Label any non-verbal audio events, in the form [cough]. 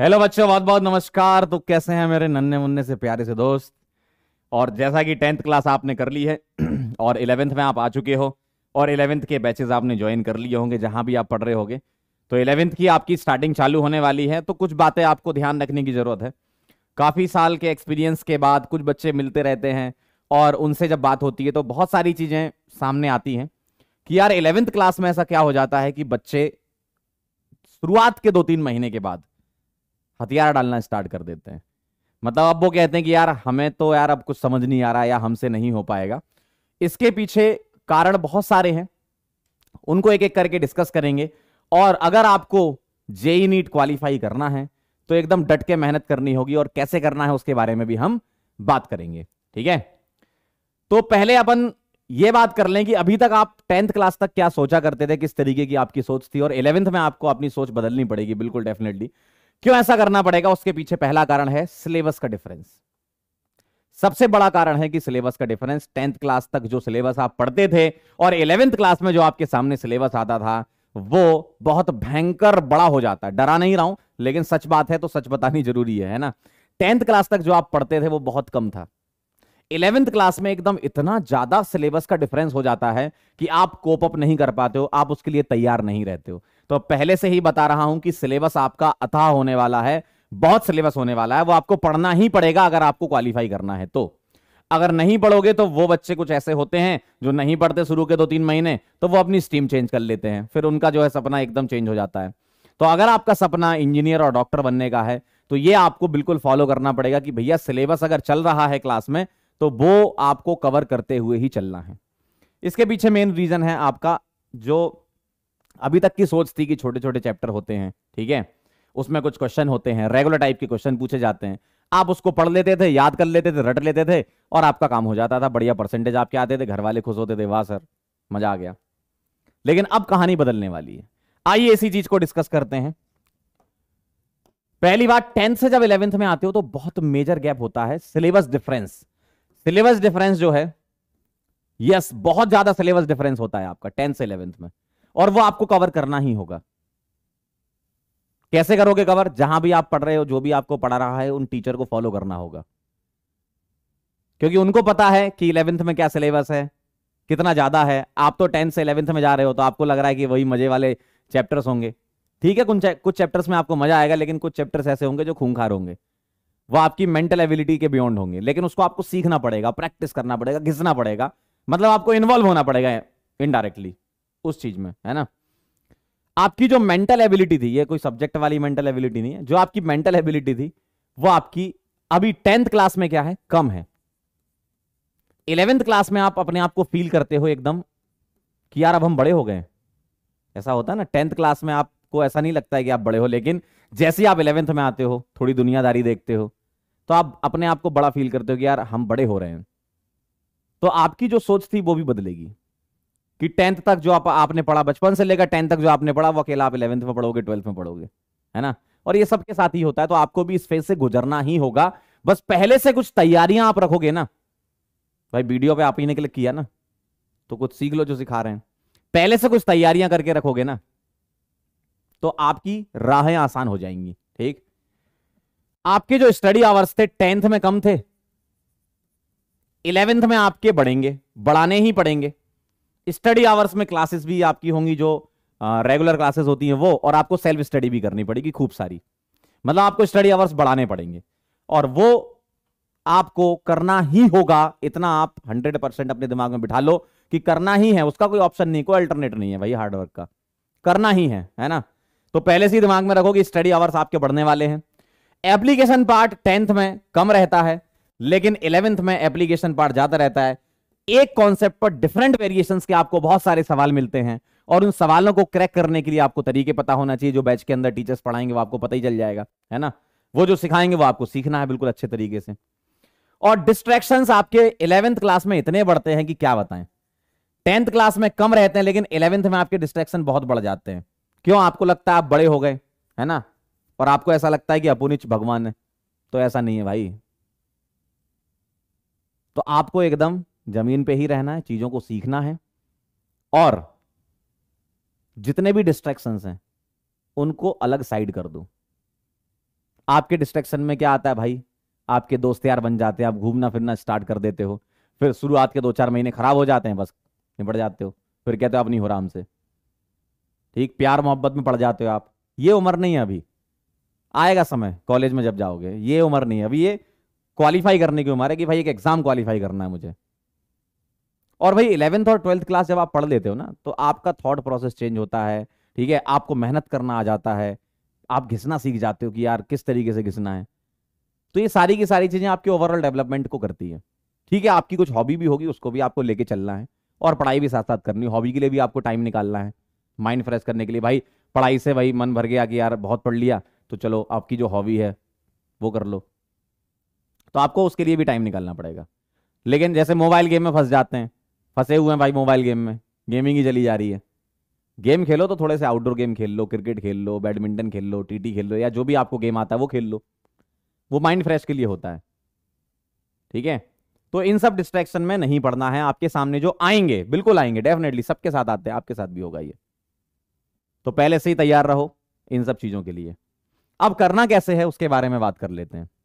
hello बच्चों बहुत बहुत नमस्कार तो कैसे हैं मेरे नन्हे मुन्ने से प्यारे से दोस्त और जैसा कि टेंथ क्लास आपने कर ली है [clears throat] और इलेवेंथ में आप आ चुके हो और इलेवेंथ के बैचेज आपने ज्वाइन कर लिए होंगे जहां भी आप पढ़ रहे होंगे तो इलेवेंथ की आपकी स्टार्टिंग चालू होने वाली है तो कुछ बातें आपको ध्यान रखने की ज़रूरत है काफ़ी साल के एक्सपीरियंस के बाद कुछ बच्चे मिलते रहते हैं और उनसे जब बात होती है तो बहुत सारी चीज़ें सामने आती हैं कि यार इलेवेंथ क्लास में ऐसा क्या हो जाता है कि बच्चे शुरुआत के दो तीन महीने के बाद हथियार डालना स्टार्ट कर देते हैं मतलब अब वो कहते हैं कि यार हमें तो यार अब कुछ समझ नहीं आ रहा या हमसे नहीं हो पाएगा इसके पीछे कारण बहुत सारे हैं उनको एक एक करके डिस्कस करेंगे और अगर आपको जेई नीट क्वालिफाई करना है तो एकदम डट के मेहनत करनी होगी और कैसे करना है उसके बारे में भी हम बात करेंगे ठीक है तो पहले अपन ये बात कर लें कि अभी तक आप टेंथ क्लास तक क्या सोचा करते थे किस तरीके की आपकी सोच थी और इलेवेंथ में आपको अपनी सोच बदलनी पड़ेगी बिल्कुल डेफिनेटली क्यों ऐसा करना पड़ेगा उसके पीछे पहला कारण है सिलेबस का डिफरेंस सबसे बड़ा कारण है कि सिलेबस का डिफरेंस टेंथ क्लास तक जो सिलेबस आप पढ़ते थे और इलेवेंथ क्लास में जो आपके सामने सिलेबस आता था वो बहुत भयंकर बड़ा हो जाता है डरा नहीं रहा हूं लेकिन सच बात है तो सच बतानी जरूरी है है ना टेंथ क्लास तक जो आप पढ़ते थे वो बहुत कम था इलेवेंथ क्लास में एकदम इतना ज्यादा सिलेबस का डिफरेंस हो जाता है कि आप कोप अप नहीं कर पाते हो आप उसके लिए तैयार नहीं रहते हो तो पहले से ही बता रहा हूं कि सिलेबस आपका अथाह होने वाला है बहुत सिलेबस होने वाला है वो आपको पढ़ना ही पड़ेगा अगर आपको क्वालिफाई करना है तो अगर नहीं पढ़ोगे तो वो बच्चे कुछ ऐसे होते हैं जो नहीं पढ़ते शुरू के दो तीन महीने तो वो अपनी स्ट्रीम चेंज कर लेते हैं फिर उनका जो है सपना एकदम चेंज हो जाता है तो अगर आपका सपना इंजीनियर और डॉक्टर बनने का है तो ये आपको बिल्कुल फॉलो करना पड़ेगा कि भैया सिलेबस अगर चल रहा है क्लास में तो वो आपको कवर करते हुए ही चलना है इसके पीछे मेन रीजन है आपका जो अभी तक की सोच थी कि छोटे छोटे चैप्टर होते हैं ठीक है उसमें कुछ क्वेश्चन होते हैं रेगुलर टाइप के क्वेश्चन पूछे जाते हैं आप उसको पढ़ लेते थे याद कर लेते थे रट लेते थे और आपका काम हो जाता था बढ़िया परसेंटेज आपके आते थे घर वाले खुश होते थे वाह सर मजा आ गया लेकिन अब कहानी बदलने वाली है आइए इसी चीज को डिस्कस करते हैं पहली बात टेंथ से जब इलेवेंथ में आते हो तो बहुत मेजर गैप होता है सिलेबस डिफरेंस सिलेबस डिफरेंस जो है यस yes, बहुत ज्यादा सिलेबस डिफरेंस होता है आपका टेंथ से इलेवेंथ में और वो आपको कवर करना ही होगा कैसे करोगे कवर जहां भी आप पढ़ रहे हो जो भी आपको पढ़ा रहा है उन टीचर को फॉलो करना होगा क्योंकि उनको पता है कि इलेवेंथ में क्या सिलेबस है कितना ज्यादा है आप तो टेंथ से इलेवेंथ में जा रहे हो तो आपको लग रहा है कि वही मजे वाले चैप्टर्स होंगे ठीक है कुछ कुछ चैप्टर्स में आपको मजा आएगा लेकिन कुछ चैप्टर्स ऐसे होंगे जो खूंखार होंगे वो आपकी मेंटल एबिलिटी के बियॉन्ड होंगे लेकिन उसको आपको सीखना पड़ेगा प्रैक्टिस करना पड़ेगा घिसना पड़ेगा मतलब आपको इन्वॉल्व होना पड़ेगा इनडायरेक्टली उस चीज में है ना आपकी जो मेंटल एबिलिटी थी ये कोई सब्जेक्ट वाली मेंटल एबिलिटी नहीं है जो आपकी मेंटल एबिलिटी थी वो आपकी अभी टेंथ क्लास में क्या है कम है इलेवेंथ क्लास में आप अपने आप को फील करते हो एकदम कि यार अब हम बड़े हो गए ऐसा होता है ना टेंथ क्लास में आपको ऐसा नहीं लगता है कि आप बड़े हो लेकिन जैसे आप इलेवेंथ में आते हो थोड़ी दुनियादारी देखते हो तो आप अपने आप को बड़ा फील करते हो कि यार हम बड़े हो रहे हैं तो आपकी जो सोच थी वो भी बदलेगी कि टेंथ तक जो आप आपने पढ़ा बचपन से लेकर टेंथ तक जो आपने पढ़ा वो अकेला आप इलेवंथ में पढ़ोगे ट्वेल्थ में पढ़ोगे है ना और ये सबके साथ ही होता है तो आपको भी इस फेज से गुजरना ही होगा बस पहले से कुछ तैयारियां आप रखोगे ना भाई वीडियो पे आप ही ने क्लिक किया ना तो कुछ सीख लो जो सिखा रहे हैं पहले से कुछ तैयारियां करके रखोगे ना तो आपकी राहें आसान हो जाएंगी ठीक आपके जो स्टडी आवर्स थे टेंथ में कम थे इलेवेंथ में आपके बढ़ेंगे बढ़ाने ही पड़ेंगे स्टडी आवर्स में क्लासेस भी आपकी होंगी जो रेगुलर क्लासेस होती हैं वो और आपको सेल्फ स्टडी भी करनी पड़ेगी खूब सारी मतलब आपको स्टडी आवर्स बढ़ाने पड़ेंगे और वो आपको करना ही होगा इतना आप हंड्रेड परसेंट अपने दिमाग में बिठा लो कि करना ही है उसका कोई ऑप्शन नहीं कोई अल्टरनेट नहीं है भाई हार्डवर्क का करना ही है है ना तो पहले से ही दिमाग में रखो कि स्टडी आवर्स आपके बढ़ने वाले हैं एप्लीकेशन पार्ट टेंथ में कम रहता है लेकिन इलेवेंथ में एप्लीकेशन पार्ट ज्यादा रहता है एक कॉन्सेप्ट पर डिफरेंट वेरिएशंस के आपको बहुत सारे सवाल मिलते हैं और उन सवालों को क्रैक करने के लिए आपको तरीके पता होना चाहिए जो बैच के अंदर टीचर्स पढ़ाएंगे वो आपको पता ही चल जाएगा है ना वो जो सिखाएंगे वो आपको सीखना है बिल्कुल अच्छे तरीके से और डिस्ट्रैक्शन आपके इलेवेंथ क्लास में इतने बढ़ते हैं कि क्या बताएं टेंथ क्लास में कम रहते हैं लेकिन इलेवेंथ में आपके डिस्ट्रैक्शन बहुत बढ़ जाते हैं क्यों आपको लगता है आप बड़े हो गए है ना और आपको ऐसा लगता है कि अपुनिच भगवान है तो ऐसा नहीं है भाई तो आपको एकदम जमीन पे ही रहना है चीजों को सीखना है और जितने भी डिस्ट्रैक्शंस हैं उनको अलग साइड कर दो आपके डिस्ट्रैक्शन में क्या आता है भाई आपके दोस्त यार बन जाते हैं आप घूमना फिरना स्टार्ट कर देते हो फिर शुरुआत के दो चार महीने खराब हो जाते हैं बस निपट जाते हो फिर कहते हो आप नहीं हो राम से ठीक प्यार मोहब्बत में पड़ जाते हो आप ये उम्र नहीं है अभी आएगा समय कॉलेज में जब जाओगे ये उम्र नहीं है अभी ये क्वालिफाई करने की उम्र है कि भाई एक एग्जाम क्वालिफाई करना है मुझे और भाई इलेवेंथ और ट्वेल्थ क्लास जब आप पढ़ लेते हो ना तो आपका थॉट प्रोसेस चेंज होता है ठीक है आपको मेहनत करना आ जाता है आप घिसना सीख जाते हो कि यार किस तरीके से घिसना है तो ये सारी की सारी चीजें आपकी ओवरऑल डेवलपमेंट को करती है ठीक है आपकी कुछ हॉबी भी होगी उसको भी आपको लेके चलना है और पढ़ाई भी साथ साथ करनी हॉबी के लिए भी आपको टाइम निकालना है माइंड फ्रेश करने के लिए भाई पढ़ाई से भाई मन भर गया कि यार बहुत पढ़ लिया तो चलो आपकी जो हॉबी है वो कर लो तो आपको उसके लिए भी टाइम निकालना पड़ेगा लेकिन जैसे मोबाइल गेम में फंस जाते हैं फंसे हुए हैं भाई मोबाइल गेम में गेमिंग ही चली जा रही है गेम खेलो तो थोड़े से आउटडोर गेम खेल लो क्रिकेट खेल लो बैडमिंटन खेल लो टीटी खेल लो या जो भी आपको गेम आता है वो खेल लो वो माइंड फ्रेश के लिए होता है ठीक है तो इन सब डिस्ट्रैक्शन में नहीं पड़ना है आपके सामने जो आएंगे बिल्कुल आएंगे डेफिनेटली सबके साथ आते हैं आपके साथ भी होगा ये तो पहले से ही तैयार रहो इन सब चीजों के लिए अब करना कैसे है उसके बारे में बात कर लेते हैं